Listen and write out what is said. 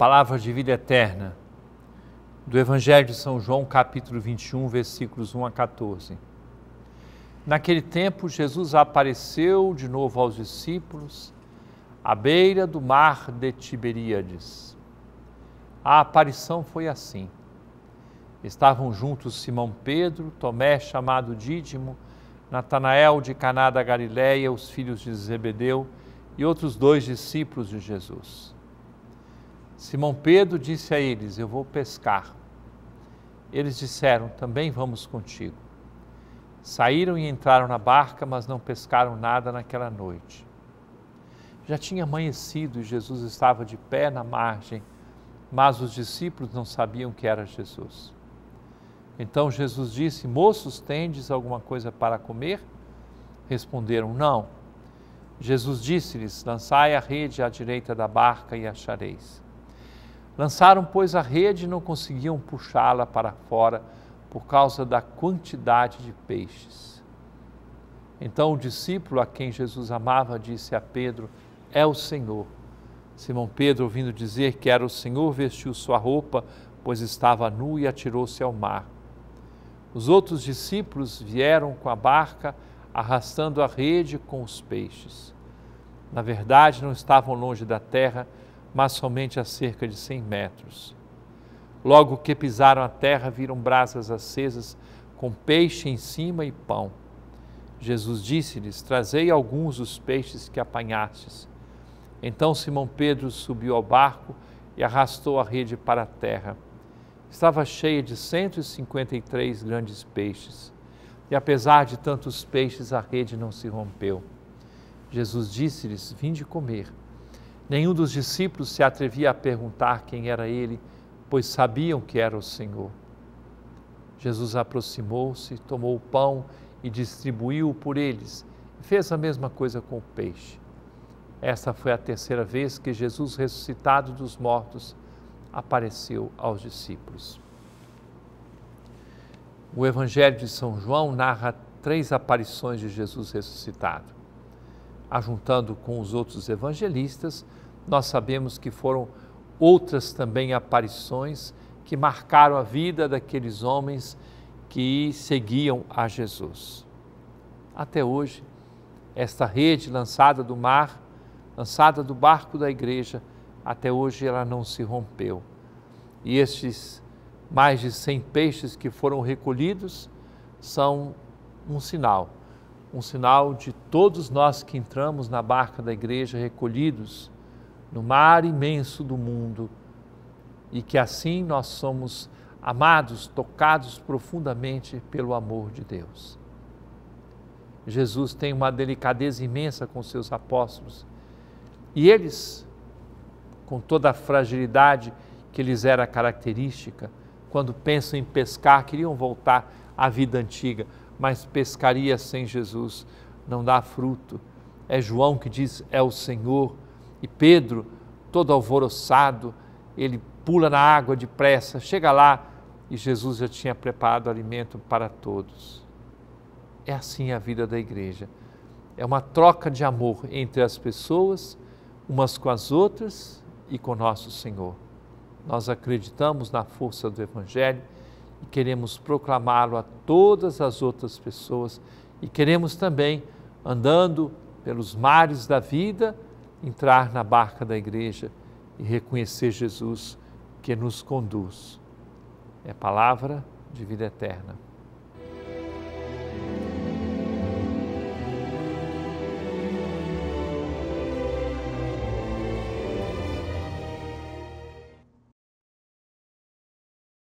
palavra de vida eterna do Evangelho de São João, capítulo 21, versículos 1 a 14. Naquele tempo, Jesus apareceu de novo aos discípulos à beira do mar de Tiberíades. A aparição foi assim. Estavam juntos Simão Pedro, Tomé, chamado Dídimo, Natanael de Caná da Galiléia, os filhos de Zebedeu e outros dois discípulos de Jesus. Simão Pedro disse a eles: Eu vou pescar. Eles disseram: Também vamos contigo. Saíram e entraram na barca, mas não pescaram nada naquela noite. Já tinha amanhecido e Jesus estava de pé na margem, mas os discípulos não sabiam que era Jesus. Então Jesus disse: Moços, tendes alguma coisa para comer? Responderam: Não. Jesus disse-lhes: Lançai a rede à direita da barca e achareis. Lançaram, pois, a rede e não conseguiam puxá-la para fora por causa da quantidade de peixes. Então o discípulo a quem Jesus amava disse a Pedro: É o Senhor. Simão Pedro, ouvindo dizer que era o Senhor, vestiu sua roupa, pois estava nu e atirou-se ao mar. Os outros discípulos vieram com a barca, arrastando a rede com os peixes. Na verdade, não estavam longe da terra, mas somente a cerca de cem metros. Logo que pisaram a terra, viram brasas acesas, com peixe em cima e pão. Jesus disse-lhes: Trazei alguns dos peixes que apanhastes. Então Simão Pedro subiu ao barco e arrastou a rede para a terra. Estava cheia de 153 grandes peixes. E apesar de tantos peixes, a rede não se rompeu. Jesus disse-lhes: Vinde comer. Nenhum dos discípulos se atrevia a perguntar quem era ele, pois sabiam que era o Senhor. Jesus aproximou-se, tomou o pão e distribuiu-o por eles, e fez a mesma coisa com o peixe. Esta foi a terceira vez que Jesus, ressuscitado dos mortos, apareceu aos discípulos. O Evangelho de São João narra três aparições de Jesus ressuscitado ajuntando com os outros evangelistas, nós sabemos que foram outras também aparições que marcaram a vida daqueles homens que seguiam a Jesus. Até hoje, esta rede lançada do mar, lançada do barco da igreja, até hoje ela não se rompeu. E estes mais de 100 peixes que foram recolhidos são um sinal um sinal de todos nós que entramos na barca da igreja recolhidos no mar imenso do mundo e que assim nós somos amados, tocados profundamente pelo amor de Deus. Jesus tem uma delicadeza imensa com seus apóstolos e eles, com toda a fragilidade que lhes era característica, quando pensam em pescar, queriam voltar à vida antiga, mas pescaria sem Jesus não dá fruto. É João que diz: É o Senhor. E Pedro, todo alvoroçado, ele pula na água depressa, chega lá e Jesus já tinha preparado alimento para todos. É assim a vida da igreja. É uma troca de amor entre as pessoas, umas com as outras e com nosso Senhor. Nós acreditamos na força do Evangelho e queremos proclamá-lo a todas as outras pessoas e queremos também, andando pelos mares da vida, entrar na barca da igreja e reconhecer Jesus que nos conduz. É palavra de vida eterna.